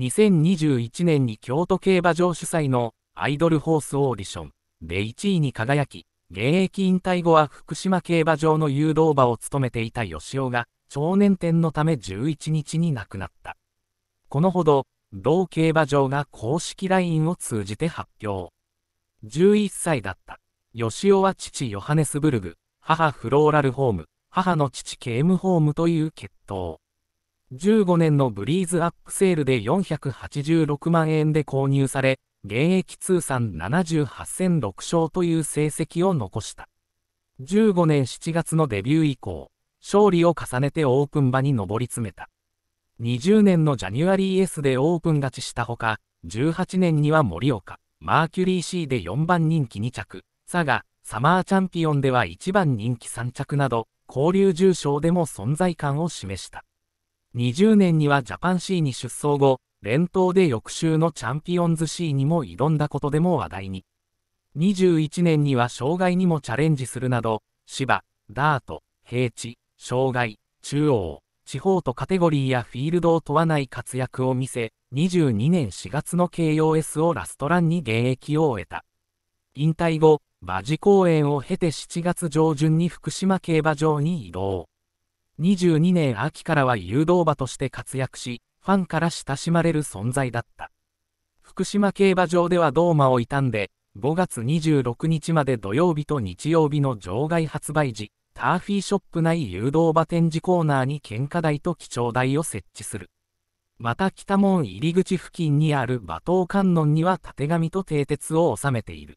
2021年に京都競馬場主催のアイドルホースオーディションで1位に輝き、現役引退後は福島競馬場の誘導馬を務めていた吉尾が、超年天のため11日に亡くなった。このほど、同競馬場が公式 LINE を通じて発表。11歳だった。吉尾は父ヨハネスブルグ、母フローラルホーム、母の父ケームホームという血統。1 5年のブリーズアップセールで486万円で購入され、現役通算78戦6勝という成績を残した。15年7月のデビュー以降、勝利を重ねてオープン場に上り詰めた。20年のジャニュアリー S でオープン勝ちしたほか、18年には盛岡、マーキュリー C で4番人気2着、佐賀、サマーチャンピオンでは1番人気3着など、交流重賞でも存在感を示した。20年にはジャパン C に出走後、連投で翌週のチャンピオンズ C にも挑んだことでも話題に。21年には障害にもチャレンジするなど、芝、ダート、平地、障害、中央、地方とカテゴリーやフィールドを問わない活躍を見せ、22年4月の KOS をラストランに現役を終えた。引退後、馬事公演を経て7月上旬に福島競馬場に移動。2 2年秋からは誘導馬として活躍し、ファンから親しまれる存在だった。福島競馬場ではドーマを悼んで、5月26日まで土曜日と日曜日の場外発売時、ターフィーショップ内誘導馬展示コーナーに献花台と記帳台を設置する。また北門入り口付近にある馬頭観音にはたてがみと蹄鉄を収めている。